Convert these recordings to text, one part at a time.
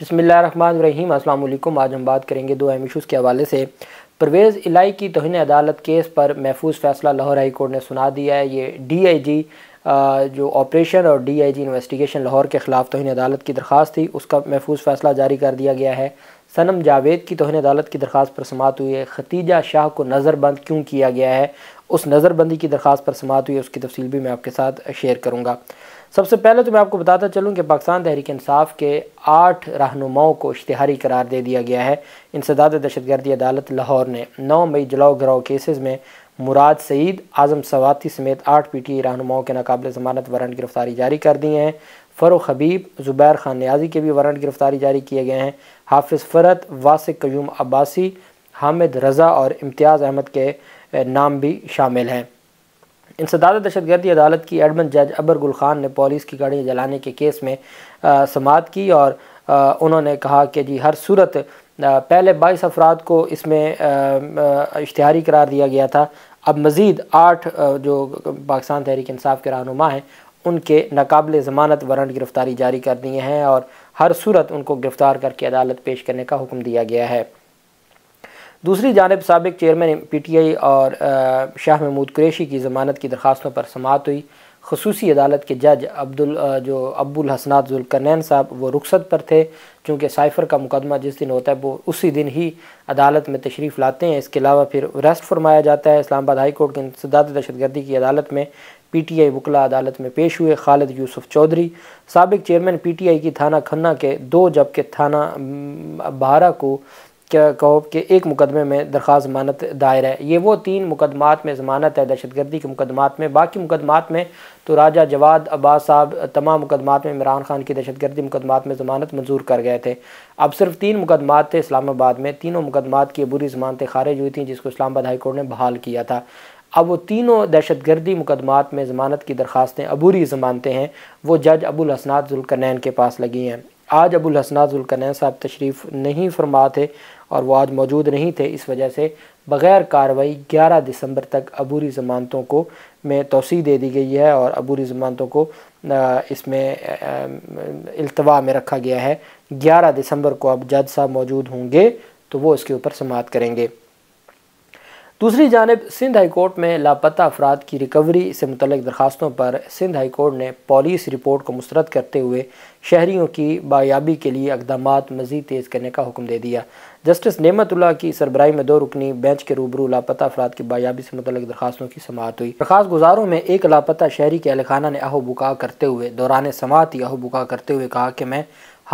बसमीम अल्लाम आज हम बात करेंगे दो अहम इशूज़ के हवाले से परवेज़ इलाई की तोहन अदालत केस पर महफूज फैसला लाहौर हाई कोर्ट ने सुना दिया है ये डी आई जी जो ऑपरेशन और D I G investigation Lahore के ख़िलाफ़ तोहन अदालत की दरख्वास्त थी उसका महफूज फैसला जारी कर दिया गया है सनम जावेद की तोहन अदालत की दरख्वास्त पर समात हुई है खतीजा शाह को नज़रबंद क्यों किया गया है उस नज़रबंदी की दरख्वास पर समात हुई उसकी तफसील भी मैं आपके साथ शेयर करूँगा सबसे पहले तो मैं आपको बताता चलूँ कि पाकिस्तान तहरीक इंसाफ के आठ रहनुमाओं को इश्तहारी करार दे दिया गया है इंसदाद दहशतगर्दी अदालत लाहौर ने नौ मई जलाओ घराव केसेज़ में मुराद सईद आज़म सवाती समेत आठ पी टी रहनुमाओं के नाकबले जमानत वारंट गिरफ्तारी जारी कर दिए हैं फ़रुख हबीब ज़ुबैर खान न्याजी के भी वारंट गिरफ़्तारी जारी किए गए हैं हाफिज़ फ़रत वासिक कयूम अब्बासी हामिद रज़ा और इम्तियाज़ अहमद के नाम भी शामिल हैं इंसदाद दहशतगर्दी अदालत की एडमन जज अबर गुल खान ने पुलिस की गाड़ियाँ जलाने के केस में समात की और आ, उन्होंने कहा कि जी हर सूरत पहले बाईस अफराद को इसमें इश्तहारी करार दिया गया था अब मज़ीद आठ जो पाकिस्तान तहरीक इंसाफ के रहनुमा हैं उनके नाकबिल ज़मानत वारंट गिरफ़्तारी जारी कर दिए हैं और हर सूरत उनको गिरफ़्तार करके अदालत पेश करने का हुक्म दिया गया है दूसरी जानब सबक चेयरमैन पी टी आई और शाह महमूद क्रेशी की ज़मानत की दरख्वास्तों पर समात हुई खसूसी अदालत के जज अब्दुल जो अब्बुल हसनात जुलकरनैन साहब वो रुखसत पर थे चूँकि साइफ़र का मुकदमा जिस दिन होता है वो उसी दिन ही अदालत में तशरीफ़ लाते हैं इसके अलावा फिर रेस्ट फरमाया जाता है इस्लामाबाद हाई कोर्ट के दहशत दहशतगर्दी की अदालत में पी टी आई वकला अदालत में पेश हुए खालिद यूसुफ चौधरी सबक चेयरमैन पी टी आई की थाना खन्ना के दो जबकि थाना बारह को कहो कि एक मुकदमे में दरख्वास जमानत दायर है ये वो तीन मुकदमात में ज़मानत है दहशत गर्दी के मुकदमात में बाकी मुकदमात में तो राजा जवाद अब्बास साहब तमाम मुकदमात में इमरान खान की दहशत गर्दी मुकदमात में ज़मानत मंजूर कर गए थे अब सिर्फ तीन मुकदमात थे इस्लामाबाद में तीनों मुकदमात की बुरी जमानतें खारिज हुई थी जिसको इस्लामाबाद हाई कोर्ट ने बहाल किया था अब वो तीनों दहशत गर्दी मुकदमात में ज़मानत की दरख्वास्तें अबूरी ज़मानतें हैं वो जज अबुल हसनात जुल्कनैन के पास लगी हैं आज अबुल हसनात जुल्कनैन साहब तशरीफ़ नहीं फरमा थे और वो आज मौजूद नहीं थे इस वजह से बग़ैर कार्रवाई 11 दिसंबर तक अबूरी ज़मानतों को में तोसी दे दी गई है और अबूरी ज़मानतों को इसमें अल्तवा में रखा गया है 11 दिसंबर को अब जज साहब मौजूद होंगे तो वो इसके ऊपर समात करेंगे दूसरी जानब सिंध हाईकोर्ट में लापता अफराद की रिकवरी से मुतल दरखास्तों पर सिंध हाईकोर्ट ने पॉलिस रिपोर्ट को मुस्रद करते हुए शहरीों की बायाबी के लिए इकदाम मज़ीद तेज़ करने का हुक्म दे दिया जस्टिस नेमतुल्ला की सरबराही में दो रुकनी बेंच के रूबरू लापता अफराद की बायाबी से मुतल दरखास्तों की समात हुई दरखास्त गुजारों में एक लापता शहरी के अलखाना ने आहो बुका करते हुए दौरान समात ही आहो बुका करते हुए कहा कि मैं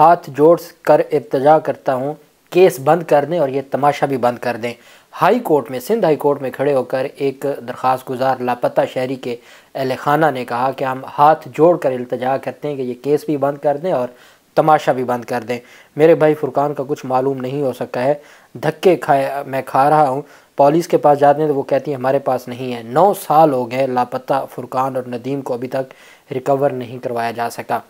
हाथ जोड़ कर इब्तजा करता हूँ केस बंद कर दें और ये तमाशा भी बंद कर दें हाई कोर्ट में सिंध हाई कोर्ट में खड़े होकर एक दरख्वास्त गुजार लापता शहरी के अहल खाना ने कहा कि हम हाथ जोड़ कर अल्तजा करते हैं कि ये केस भी बंद कर दें और तमाशा भी बंद कर दें मेरे भाई फुरकान का कुछ मालूम नहीं हो सका है धक्के खाए मैं खा रहा हूँ पुलिस के पास जाते हैं तो वो कहती है हमारे पास नहीं है नौ साल हो गए लापता फुरकान और नदीम को अभी तक रिकवर नहीं करवाया जा सका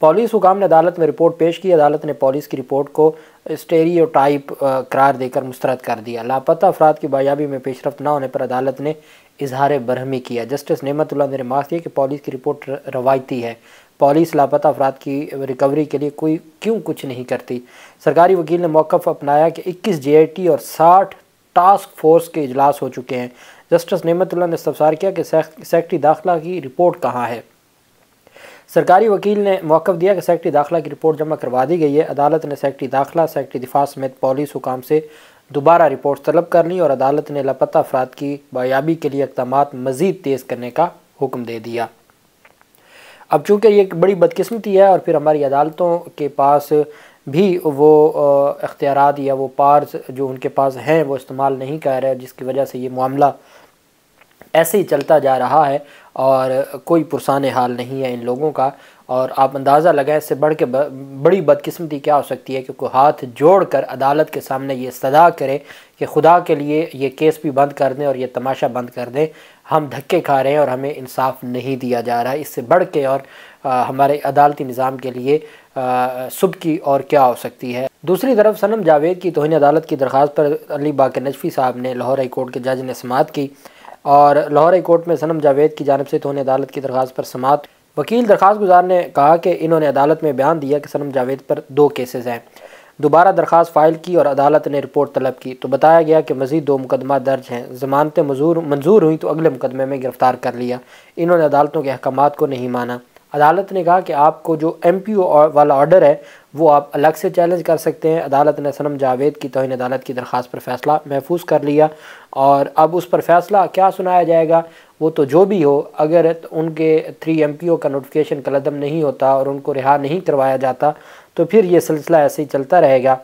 पॉलिस हुकाम ने अदालत में रिपोर्ट पेश की अदालत ने पॉलिस की रिपोर्ट को स्टेरियोटाइप करार देकर मुस्तरद कर दिया लापता अफराद की बायाबी में पेशरफ न होने पर अदालत ने इजहार बरहमी किया जस्टिस नेमतुल्ला ने रिमार्क किया कि पॉलिस की रिपोर्ट रवायती है पॉलिस लापता अफराद की रिकवरी के लिए कोई क्यों कुछ नहीं करती सरकारी वकील ने मौक़ अपनाया कि इक्कीस जे और साठ टास्क फोर्स के इजलास हो चुके हैं जस्टिस नेमतुल्ला ने इस्तफसार किया कि सेक्रेटरी दाखिला की रिपोर्ट कहाँ है सरकारी वकील ने मौक़ दिया कि सेक्रेटरी दाखिला की रिपोर्ट जमा करवा दी गई है अदालत ने सेक्रेटरी दाखिला सेक्रेटरी दिफा समेत पॉलिस हुकाम से दोबारा रिपोर्ट तलब कर ली और अदालत ने लापता अफराद की बायाबी के लिए इकदाम मज़ीद तेज़ करने का हुक्म दे दिया अब चूँकि ये एक बड़ी बदकस्मती है और फिर हमारी अदालतों के पास भी वो अख्तियार या वो पार्स जो उनके पास हैं वो इस्तेमाल नहीं कर रहे जिसकी वजह से ये मामला ऐसे ही चलता जा रहा है और कोई पुरसान हाल नहीं है इन लोगों का और आप अंदाज़ा लगाएं इससे बढ़ के बड़ी बदकिस्मती क्या हो सकती है कि कोई हाथ जोड़ कर अदालत के सामने ये सदा करे कि खुदा के लिए ये केस भी बंद कर दें और ये तमाशा बंद कर दें हम धक्के खा रहे हैं और हमें इंसाफ नहीं दिया जा रहा है इससे बढ़ के और आ, हमारे अदालती निज़ाम के लिए सुब की और क्या हो सकती है दूसरी तरफ सनम जावेद की तोहनी अदालत की दरख्वास्त पर अली बाकर नजफ़ी साहब ने लाहौर हाई कोर्ट के जज ने समात की और लाहौर कोर्ट में सनम जावेद की जानब से तो अदालत की दरख्वास्त पर समात वकील दरख्वास्त गुजार ने कहा कि इन्होंने अदालत में बयान दिया कि सनम जावेद पर दो केसेज़ हैं दोबारा दरख्वास्त फ़ाइल की और अदालत ने रिपोर्ट तलब की तो बताया गया कि मजीद दो मुकदमा दर्ज हैं जमानतें मंजूर हुई तो अगले मुकदमे में गिरफ़्तार कर लिया इन्होंने अदालतों के अहकाम को नहीं माना अदालत ने कहा कि आपको जो एम पी ओ वाला ऑर्डर है वो आप अलग से चैलेंज कर सकते हैं अदालत ने सनम जावेद की तोहन अदालत की दरख्वास्त पर फैसला महफूज कर लिया और अब उस पर फैसला क्या सुनाया जाएगा वो तो जो भी हो अगर तो उनके थ्री एम पी ओ का नोटिफिकेशन कलदम नहीं होता और उनको रिहा नहीं करवाया जाता तो फिर ये सिलसिला ऐसे ही चलता रहेगा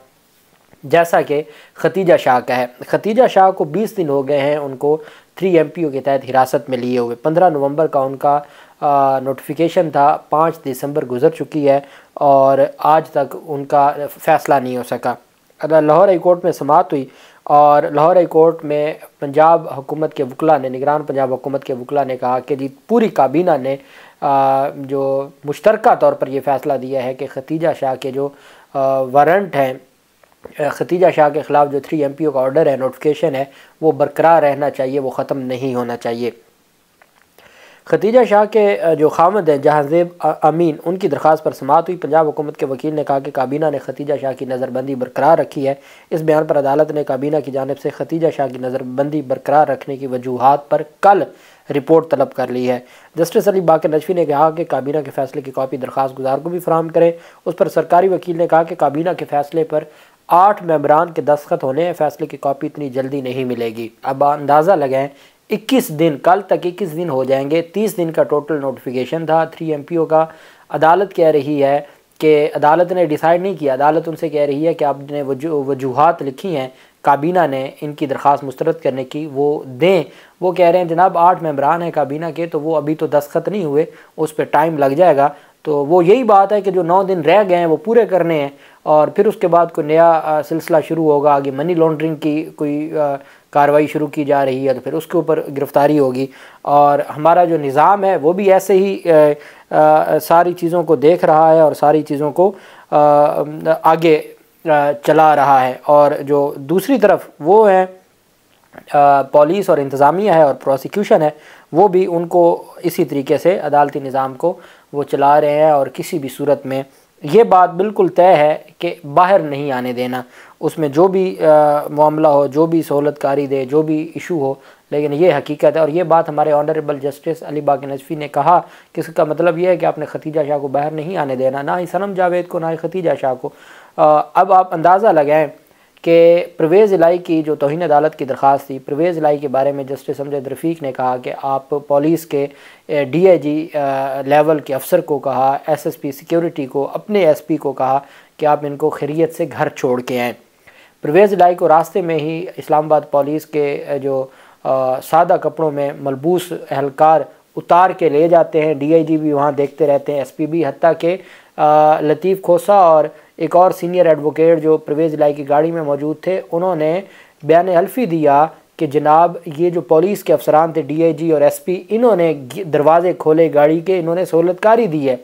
जैसा कि खतीजा शाह का है खतीजा शाह को 20 दिन हो गए हैं उनको थ्री एम पी ओ के तहत हिरासत में लिए हुए 15 नवंबर का उनका नोटिफिकेशन था पाँच दिसंबर गुजर चुकी है और आज तक उनका फ़ैसला नहीं हो सका लाहौर हाई कोर्ट में समात हुई और लाहौर हाई कोर्ट में पंजाब हुकूमत के वकला ने निगरान पंजाब हुकूमत के वकला ने कहा कि जी पूरी काबीना ने जो मुश्तर तौर पर यह फ़ैसला दिया है कि खतीजा शाह के जो वारंट हैं खतीजा शाह के ख़िलाफ़ जो थ्री एम पी ओ का ऑर्डर है नोटिफिकेशन है वो बरकरार रहना चाहिए वो ख़त्म नहीं होना चाहिए खतीजा शाह के जो खामद हैं जहाँजेब अमीन उनकी दरख्वास पर समात हुई पंजाब हुकूमत के वकील ने कहा कि काबीना ने खतीजा शाह की नज़रबंदी बरकरार रखी है इस बयान पर अदालत ने काबीना की जानब से खतीजा शाह की नज़रबंदी बरकरार रखने की वजूहत पर कल रिपोर्ट तलब कर ली है जस्टिस अली बाकर नजफी ने कहा कि काबीना के फैसले की कापी दरख्वास गुजार को भी फराम करें उस पर सरकारी वकील ने कहा कि काबीना के फैसले पर आठ मेम्बरान के दस्खत होने फैसले की कापी इतनी जल्दी नहीं मिलेगी अब अंदाज़ा लगाएं 21 दिन कल तक 21 दिन हो जाएंगे 30 दिन का टोटल नोटिफिकेशन था थ्री एम का अदालत कह रही है कि अदालत ने डिसाइड नहीं किया अदालत उनसे कह रही है कि आपने वजू वजूहत लिखी हैं काबीना ने इनकी दरख्वास्त मुस्तरद करने की वो दें वो कह रहे हैं जनाब आठ मेम्बरान हैं काबीना के तो वो अभी तो दस्खत नहीं हुए उस पर टाइम लग जाएगा तो वो यही बात है कि जो नौ दिन रह गए हैं वो पूरे करने हैं और फिर उसके बाद कोई नया सिलसिला शुरू होगा आगे मनी लॉन्ड्रिंग की कोई कार्रवाई शुरू की जा रही है तो फिर उसके ऊपर गिरफ्तारी होगी और हमारा जो निज़ाम है वो भी ऐसे ही आ, आ, सारी चीज़ों को देख रहा है और सारी चीज़ों को आ, आगे चला रहा है और जो दूसरी तरफ वो है पुलिस और इंतज़ामिया है और प्रोसिक्यूशन है वो भी उनको इसी तरीके से अदालती निज़ाम को वो चला रहे हैं और किसी भी सूरत में ये बात बिल्कुल तय है कि बाहर नहीं आने देना उसमें जो भी मामला हो जो भी सहूलतकारी दे जो भी इशू हो लेकिन ये हकीकत है और ये बात हमारे ऑनरेबल जस्टिस अली बाग नजफ़ी ने कहा कि इसका मतलब यह है कि आपने खतीजा शाह को बाहर नहीं आने देना ना ही सनम जावेद को ना ही खतीजा शाह को आ, अब आप अंदाज़ा लगाएं कि परवेज़ इलाई की जो तोहन अदालत की दरख्वास्त थी परवेज़ इलाई के बारे में जस्टिस अमजद रफ़ीक ने कहा कि आप पुलिस के डी आई जी लेवल के अफसर को कहा एस एस पी सिक्योरिटी को अपने एस पी को कहा कि आप इनको खैरियत से घर छोड़ के आएँ परवेज़ इलाई को रास्ते में ही इस्लामाबाद पुलिस के जो आ, सादा कपड़ों में मलबूस एहलकार उतार के ले जाते हैं डी आई जी भी वहाँ देखते रहते हैं एस पी भी हती के लतीफ़ खोसा और एक और सीनियर एडवोकेट जो प्रवेज लाई की गाड़ी में मौजूद थे उन्होंने बयान हल्फी दिया कि जनाब ये जो पुलिस के अफसरान थे डीआईजी और एसपी इन्होंने दरवाज़े खोले गाड़ी के इन्होंने सहूलतकारी दी है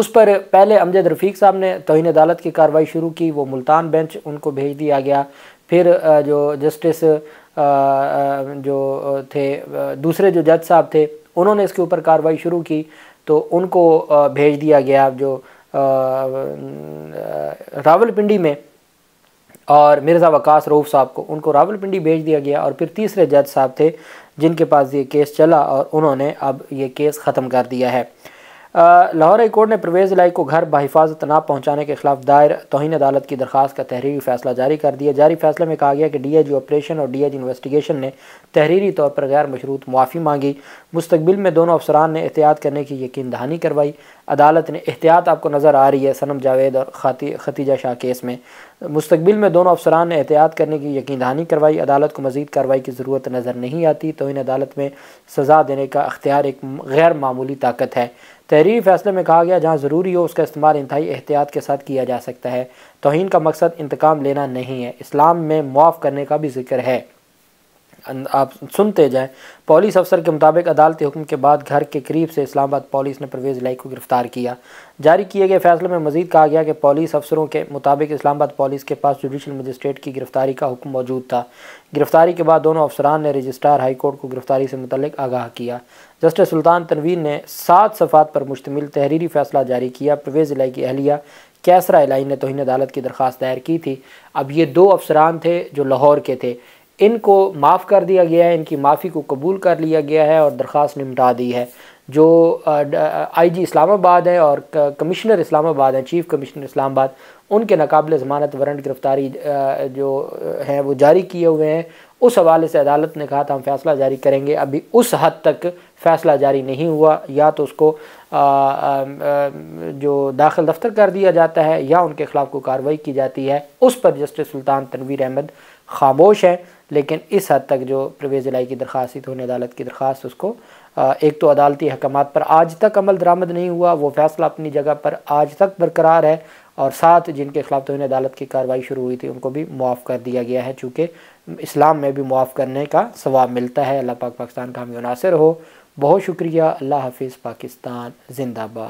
उस पर पहले अमजद रफ़ीक साहब ने तोहन अदालत की कार्रवाई शुरू की वो मुल्तान बेंच उनको भेज दिया गया फिर जो जस्टिस जो थे दूसरे जो जज साहब थे उन्होंने इसके ऊपर कार्रवाई शुरू की तो उनको भेज दिया गया जो रावलपिंडी में और मिर्ज़ा वकास रऊफ़ साहब को उनको रावलपिंडी भेज दिया गया और फिर तीसरे जज साहब थे जिनके पास ये केस चला और उन्होंने अब ये केस ख़त्म कर दिया है लाहौर हाईकोर्ट ने परवेज़ लाई को घर बहिफाजत ना पहुँचाने के खिलाफ दायर तोहन अदालत की दरख्वास्त का तहरीरी फैसला जारी कर दिया जारी फैसले में कहा गया कि डी जी ऑपरेशन और डी जी इन्वेस्टिगेशन ने तहरीरी तौर पर गैर मशरूत मुआफ़ी मांगी मुस्तबिल में दोनों अफसरान ने एहतियात करने की यकीन दहानी करवाई अदालत ने एहतियात आपको नज़र आ रही है सनम जावेद और खतीजा शाह केस में मुस्तबिल में दोनों अफसरान ने एहतियात करने की यकीन दहानी करवाई अदालत को मजीद कार्रवाई की ज़रूरत नज़र नहीं आती तो इन अदालत में सज़ा देने का अख्तियार एक गैर मामूली ताकत है तहरीरी फैसले में कहा गया जहाँ ज़रूरी हो उसका इस्तेमाल इंतहाई एहतियात के साथ किया जा सकता है तोहन का मकसद इंतकाम लेना नहीं है इस्लाम में मुआफ़ करने का भी जिक्र है आप सुनते जाएं पुलिस अफसर के मुताबिक अदालती हुक्म के बाद घर के करीब से इस्लामाबाद पुलिस ने परवेज़ लाई को गिरफ्तार किया जारी किए गए फैसले में मजीद कहा गया कि पुलिस अफसरों के मुताबिक इस्लामाबाद पुलिस के पास जुडिशल मजिस्ट्रेट की गिरफ्तारी का हुक्म मौजूद था गिरफ्तारी के बाद दोनों अफसरान ने रजिस्ट्रार हाईकोर्ट को गिरफ्तारी से मुतल आगाह किया जस्टिस सुल्तान तनवीर ने सात सफ़ात पर मुश्तमिल तहरीरी फ़ैसला जारी किया परवेज़ इलाई की अहलिया कैसरा इलाई ने तोहन अदालत की दरख्वास्त दायर की थी अब ये दो अफसरान थे जो लाहौर के थे इनको माफ़ कर दिया गया है इनकी माफ़ी को कबूल कर लिया गया है और दरख्वास्त निमटा दी है जो आईजी इस्लामाबाद हैं और कमिश्नर इस्लामाबाद हैं चीफ कमिश्नर इस्लामाबाद उनके नाकबले ज़मानत वारंट गिरफ़्तारी जो हैं वो जारी किए हुए हैं उस हवाले से अदालत ने कहा था हम फैसला जारी करेंगे अभी उस हद तक फैसला जारी नहीं हुआ या तो उसको आ, आ, जो दाखिल दफ्तर कर दिया जाता है या उनके खिलाफ कोई कार्रवाई की जाती है उस पर जस्टिस सुल्तान तनवीर अहमद खामोश है लेकिन इस हद तक जो परवेज़ लाई की दरख्वास्त थी अदालत की दरख्वास्त उसको एक तो अदालती अहकाम पर आज तक अमल दरामद नहीं हुआ वो फैसला अपनी जगह पर आज तक बरकरार है और साथ जिनके खिलाफ तो अदालत की कार्रवाई शुरू हुई थी उनको भी मुआफ़ कर दिया गया है चूँकि इस्लाम में भी मुआफ़ करने का सवाब मिलता है अल्लाह पाक पाकिस्तान का हमें नासिर हो बहुत शुक्रिया अल्लाह हाफिज़ पाकिस्तान जिंदाबाद